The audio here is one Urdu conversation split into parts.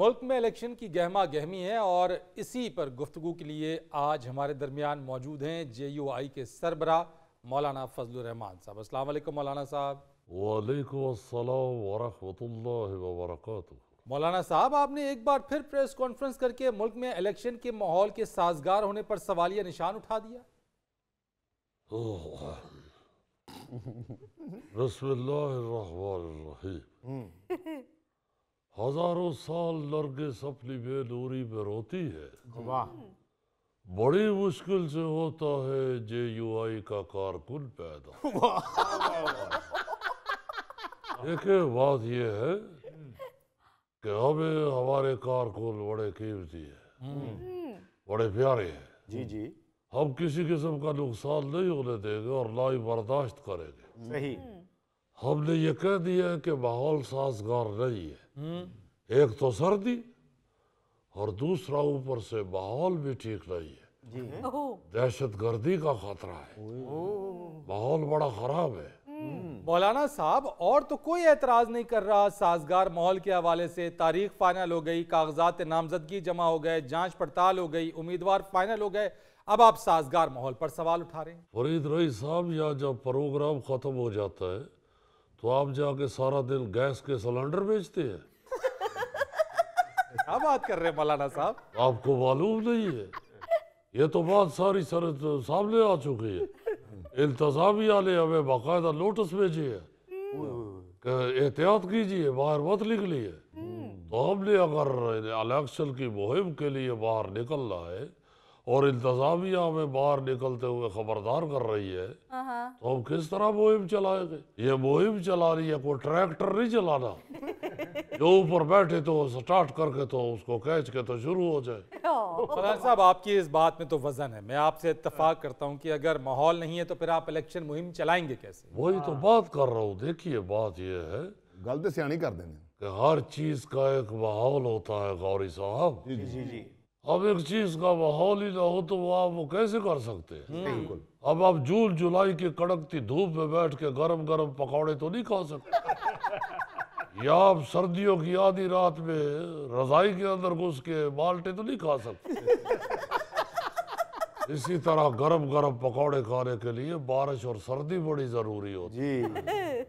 ملک میں الیکشن کی گہما گہمی ہے اور اسی پر گفتگو کے لیے آج ہمارے درمیان موجود ہیں جے یو آئی کے سربراہ مولانا فضل الرحمان صاحب علیکم مولانا صاحب وعلیکم السلام اللہ وبرکاتہ مولانا صاحب آپ نے ایک بار پھر پریس کانفرنس کر کے ملک میں الیکشن کے ماحول کے سازگار ہونے پر سوالیہ یا نشان اٹھا دیا بسم اللہ الرحمن الرحیم ہزاروں سال بے روتی ہے بڑی مشکل سے ہوتا ہے جے یو آئی کا کارکن پیدا دیکھیں بات یہ ہے کہ ہمیں ہمارے کارکن بڑے قیمتی ہے بڑے پیارے ہیں جی جی ہم کسی قسم کا نقصان نہیں ہونے دیں گے اور لائی برداشت کریں گے صحیح ہم نے یہ کہہ دیا کہ ماحول سازگار نہیں ہے ایک تو سردی اور دوسرا اوپر سے ماحول بھی ٹھیک نہیں ہے جی۔ دہشت گردی کا خطرہ ہے ماحول بڑا خراب ہے مولانا صاحب اور تو کوئی اعتراض نہیں کر رہا سازگار ماحول کے حوالے سے تاریخ فائنل ہو گئی کاغذات نامزدگی جمع ہو گئے جانچ پڑتال ہو گئی امیدوار فائنل ہو گئے اب آپ سازگار ماحول پر سوال اٹھا رہے ہیں فرید رئی صاحب یا جب پروگرام ختم ہو جاتا ہے تو آپ جا کے سارا دن گیس کے سلنڈر بیچتے ہیں کیا بات کر رہے ہیں مولانا صاحب آپ کو معلوم نہیں ہے یہ تو بات ساری سر سامنے آ چکی ہے التظامی والے ہمیں باقاعدہ لوٹس بھیجی ہے کہ احتیاط کیجیے باہر مت ہم ہے اگر الیکشن کی مہم کے لیے باہر نکلنا ہے اور التظامیہ میں باہر نکلتے ہوئے خبردار کر رہی ہے تو ہم کس طرح مہم چلائے گے یہ مہم چلا رہی ہے کوئی ٹریکٹر نہیں چلانا جو اوپر بیٹھے تو سٹارٹ کر کے کے تو تو اس کو کیچ شروع ہو جائے صاحب آپ کی اس بات میں تو وزن ہے میں آپ سے اتفاق کرتا ہوں کہ اگر ماحول نہیں ہے تو پھر آپ الیکشن مہم چلائیں گے کیسے وہی تو ہاں۔ بات کر رہا ہوں دیکھیے بات یہ ہے گلدے سیانی کر دیں کہ ہر چیز کا ایک ماحول ہوتا ہے غوری صاحب جی، جی۔ جی، اب ایک چیز کا ماحول ہی نہ ہو تو وہ آپ وہ کیسے کر سکتے ہیں اب آپ جول جولائی کی کڑکتی دھوپ میں بیٹھ کے گرم گرم پکوڑے تو نہیں کھا سکتے یا آپ سردیوں کی آدھی رات میں رضائی کے اندر گھس کے بالٹے تو نہیں کھا سکتے اسی طرح گرم گرم پکوڑے کھانے کے لیے بارش اور سردی بڑی ضروری ہوتی ہے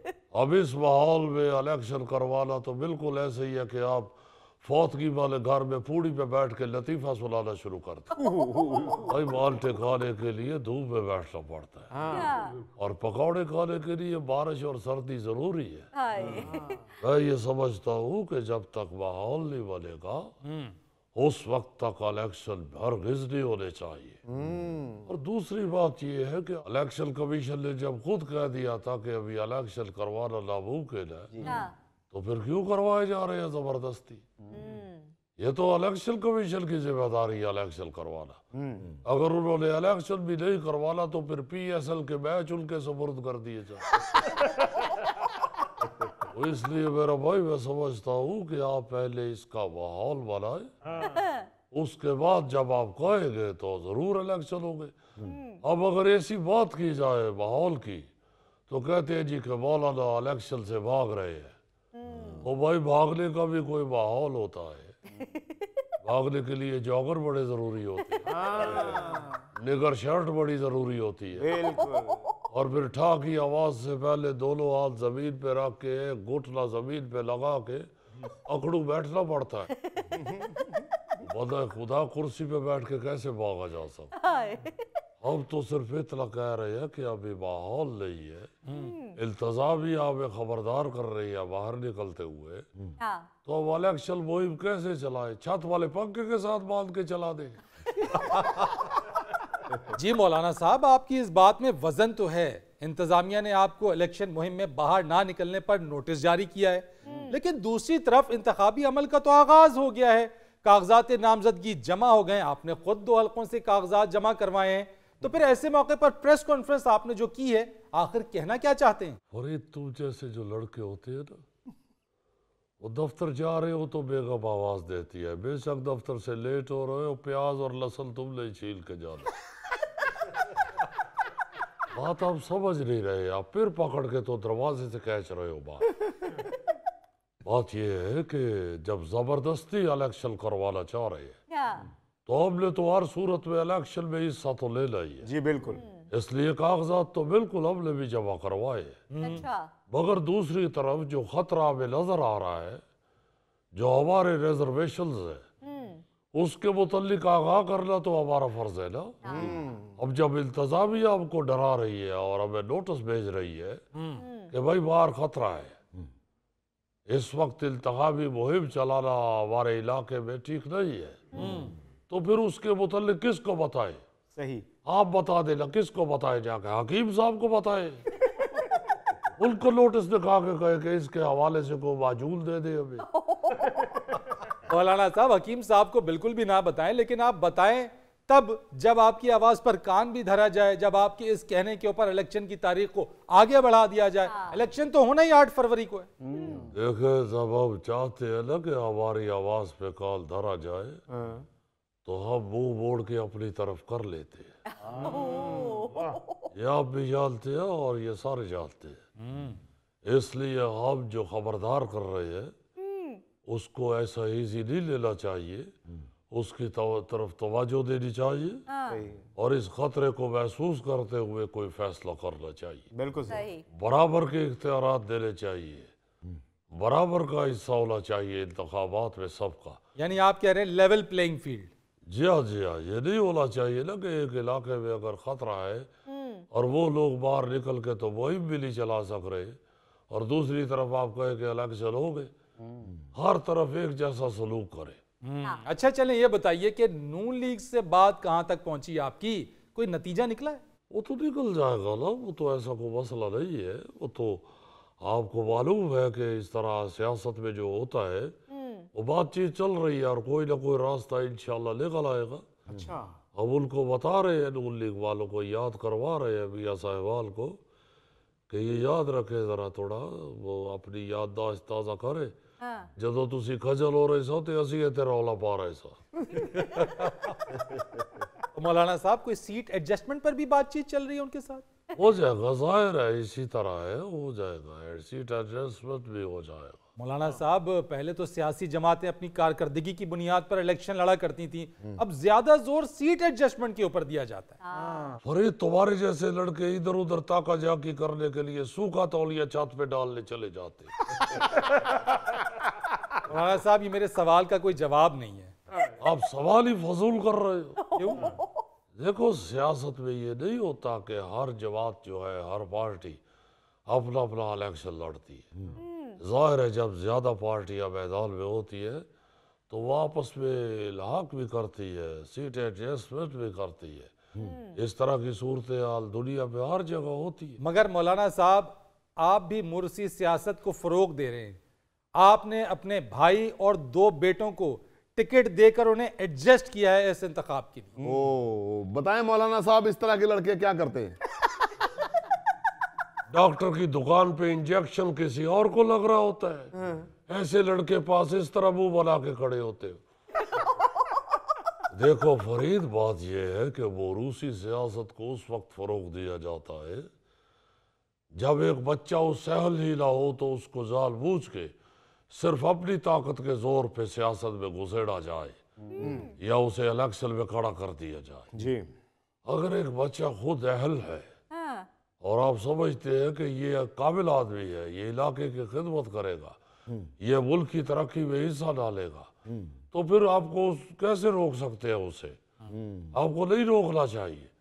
اب اس ماحول میں الیکشن کروانا تو بالکل ایسے ہی ہے کہ آپ فوتگی والے گھر میں پوڑی پہ بیٹھ کے لطیفہ سلانا شروع کرتا بھائی مالٹے ٹکانے کے لیے دھوپ میں بیٹھنا پڑتا ہے ہاں۔ اور پکوڑے کھانے کے لیے بارش اور سردی ضروری ہے ہاں۔ میں یہ سمجھتا ہوں کہ جب تک ماحول نہیں بنے گا اس وقت تک الیکشن نہیں ہونے چاہیے اور دوسری بات یہ ہے کہ الیکشن کمیشن نے جب خود کہہ دیا تھا کہ ابھی الیکشن کروانا ناممکن ہے ہاں۔ تو پھر کیوں کروائے جا رہے ہیں زبردستی یہ تو الیکشن کمیشن کی ذمہ داری ہے الیکشن کروانا اگر انہوں نے الیکشن بھی نہیں کروانا تو پھر پی ایس ایل کے میچ ان کے سپرد کر دیے جا اس لیے میرا بھائی میں سمجھتا ہوں کہ آپ پہلے اس کا ماحول بنائے ہاں۔ اس کے بعد جب آپ کہیں گے تو ضرور الیکشن ہوں گے اب اگر ایسی بات کی جائے ماحول کی تو کہتے ہیں جی کہ مولانا الیکشن سے بھاگ رہے ہیں وہ بھائی بھاگنے کا بھی کوئی ماحول ہوتا ہے بھاگنے کے لیے جاگر بڑے ضروری ہوتے ہیں ہاں۔ نگر شرٹ بڑی ضروری ہوتی ہے اور پھر ٹھا کی آواز سے پہلے دونوں ہاتھ زمین پہ رکھ کے گھٹنا زمین پہ لگا کے اکڑو بیٹھنا پڑتا ہے بدہ خدا کرسی پہ بیٹھ کے کیسے بھاگا جا سکتا ہم تو صرف اتنا کہہ رہے ہیں کہ ابھی ماحول نہیں ہے آپ خبردار کر رہی ہے باہر نکلتے ہوئے ہاں۔ تو والے اکشل کیسے چھت کے کے ساتھ باندھ چلا دیں جی مولانا صاحب آپ کی اس بات میں وزن تو ہے انتظامیہ نے آپ کو الیکشن مہم میں باہر نہ نکلنے پر نوٹس جاری کیا ہے لیکن دوسری طرف انتخابی عمل کا تو آغاز ہو گیا ہے کاغذات نامزدگی جمع ہو گئے آپ نے خود دو حلقوں سے کاغذات جمع کروائے ہیں تو پھر ایسے موقع پر پریس کانفرنس آپ نے جو کی ہے آخر کہنا کیا چاہتے ہیں فرید تم جیسے جو لڑکے ہوتے ہیں نا وہ دفتر جا رہے ہو تو بیگم آواز دیتی ہے بے شک دفتر سے لیٹ ہو رہے ہو پیاز اور لسن تم لے چھیل کے جانا بات آپ سمجھ نہیں رہے آپ پھر پکڑ کے تو دروازے سے کہچ رہے ہو بات بات یہ ہے کہ جب زبردستی الیکشن کروانا چاہ رہے ہیں تو ہم نے تو ہر صورت میں الیکشن میں حصہ تو لے لائی ہے جی بالکل اس لیے کاغذات تو بالکل اب نے بھی جمع کروائے اچھا۔ مگر دوسری طرف جو خطرہ میں نظر آ رہا ہے جو ہمارے ریزرویشنز ہیں اس کے متعلق آگاہ کرنا تو ہمارا فرض ہے نا ہاں۔ اب جب انتظامیہ ہم کو ڈرا رہی ہے اور ہمیں نوٹس بھیج رہی ہے کہ بھائی باہر خطرہ ہے اس وقت انتخابی مہم چلانا ہمارے علاقے میں ٹھیک نہیں ہے تو پھر اس کے متعلق کس کو بتائیں صحیح آپ بتا دیں نا کس کو بتائے جا کے حکیم صاحب کو بتائے ان کو نوٹس دکھا کے کہے کہ اس کے حوالے سے کوئی واجول دے دے ہمیں مولانا صاحب حکیم صاحب کو بالکل بھی نہ بتائیں لیکن آپ بتائیں تب جب آپ کی آواز پر کان بھی دھرا جائے جب آپ کے اس کہنے کے اوپر الیکشن کی تاریخ کو آگے بڑھا دیا جائے ہاں۔ الیکشن تو ہونا ہی آٹھ فروری کو ہے دیکھیں سب آپ چاہتے ہیں نا کہ ہماری آواز پہ کال دھرا جائے ہاں۔ تو آپ وہ موڑ کے اپنی طرف کر لیتے یہ آپ بھی جالتے ہیں اور یہ سارے جالتے ہیں اس لیے آپ جو خبردار کر رہے ہیں اس کو ایسا ایزی نہیں لینا چاہیے اس کی طرف توجہ دینی چاہیے ہاں۔ اور اس خطرے کو محسوس کرتے ہوئے کوئی فیصلہ کرنا چاہیے بالکل برابر کے اختیارات دینے چاہیے برابر کا حصہ ہونا چاہیے انتخابات میں سب کا یعنی آپ کہہ رہے ہیں لیول پلینگ فیلڈ جی ہاں جی ہاں یہ نہیں ہونا چاہیے نا کہ ایک علاقے میں اگر خطرہ ہے اور وہ لوگ باہر نکل کے تو وہ بھی نہیں چلا سک رہے اور دوسری طرف آپ کہے کہ ہر طرف ایک جیسا سلوک کرے ہاں۔ اچھا چلیں یہ بتائیے کہ نون لیگ سے بات کہاں تک پہنچی آپ کی کوئی نتیجہ نکلا ہے وہ تو نکل جائے گا نا وہ تو ایسا کوئی مسئلہ نہیں ہے وہ تو آپ کو معلوم ہے کہ اس طرح سیاست میں جو ہوتا ہے وہ بات چیت چل رہی ہے اور کوئی نہ کوئی راستہ انشاءاللہ لے اللہ نکل آئے گا اچھا۔ اب ان کو بتا رہے ہیں لیگ والوں کو یاد کروا رہے ہیں کو کہ یہ یاد رکھے ذرا تھوڑا وہ اپنی یاد داشت تازہ کرے ہاں۔ جدو تسی کھجل ہو رہے سو تو اسی تیرا رولا پا رہے سا مولانا صاحب کوئی سیٹ ایڈجسٹمنٹ پر بھی بات چیت چل رہی ہے ان کے ساتھ ہو جائے گا ظاہر ہے اسی طرح ہے ہو ہو جائے جائے گا گا سیٹ ایڈجسٹمنٹ بھی مولانا صاحب پہلے تو سیاسی جماعتیں اپنی کارکردگی کی بنیاد پر الیکشن لڑا کرتی تھیں اب زیادہ زور سیٹ ایڈجسٹمنٹ کے اوپر دیا جاتا ہے ہاں۔ تمہارے جیسے لڑکے ادھر ادھر تاکہ کرنے کے لیے تولیہ پہ ڈالنے چلے جاتے مولانا صاحب یہ میرے سوال کا کوئی جواب نہیں ہے آپ سوال ہی فضول کر رہے ہو دیکھو سیاست میں یہ نہیں ہوتا کہ ہر جماعت جو ہے ہر پارٹی اپنا اپنا الیکشن لڑتی ہے ظاہر ہے جب زیادہ پارٹی میں ہوتی ہے تو واپس الحاق بھی کرتی ہے سیٹ ایڈجسٹمنٹ بھی کرتی ہے اس طرح کی صورتحال دنیا میں ہر جگہ ہوتی ہے مگر مولانا صاحب آپ بھی مرسی سیاست کو فروغ دے رہے ہیں آپ نے اپنے بھائی اور دو بیٹوں کو ٹکٹ دے کر انہیں ایڈجسٹ کیا ہے اس انتخاب کے لیے بتائیں مولانا صاحب اس طرح کی لڑکے کیا کرتے ہیں ڈاکٹر کی دکان پہ انجیکشن کسی اور کو لگ رہا ہوتا ہے ہاں۔ ایسے لڑکے پاس اس طرح منہ بلا کے کھڑے ہوتے ہیں دیکھو فرید بات یہ ہے کہ وہ روسی سیاست کو اس وقت فروغ دیا جاتا ہے جب ایک بچہ اس سہل ہی نہ ہو تو اس کو زال بوجھ کے صرف اپنی طاقت کے زور پہ سیاست میں گزیڑا جائے یا اسے الیکشن میں کھڑا کر دیا جائے جی اگر ایک بچہ خود اہل ہے اور آپ سمجھتے ہیں کہ یہ قابل آدمی ہے یہ علاقے کی خدمت کرے گا یہ ملک کی ترقی میں حصہ ڈالے گا تو پھر آپ کو کیسے روک سکتے ہیں اسے آپ کو نہیں روکنا چاہیے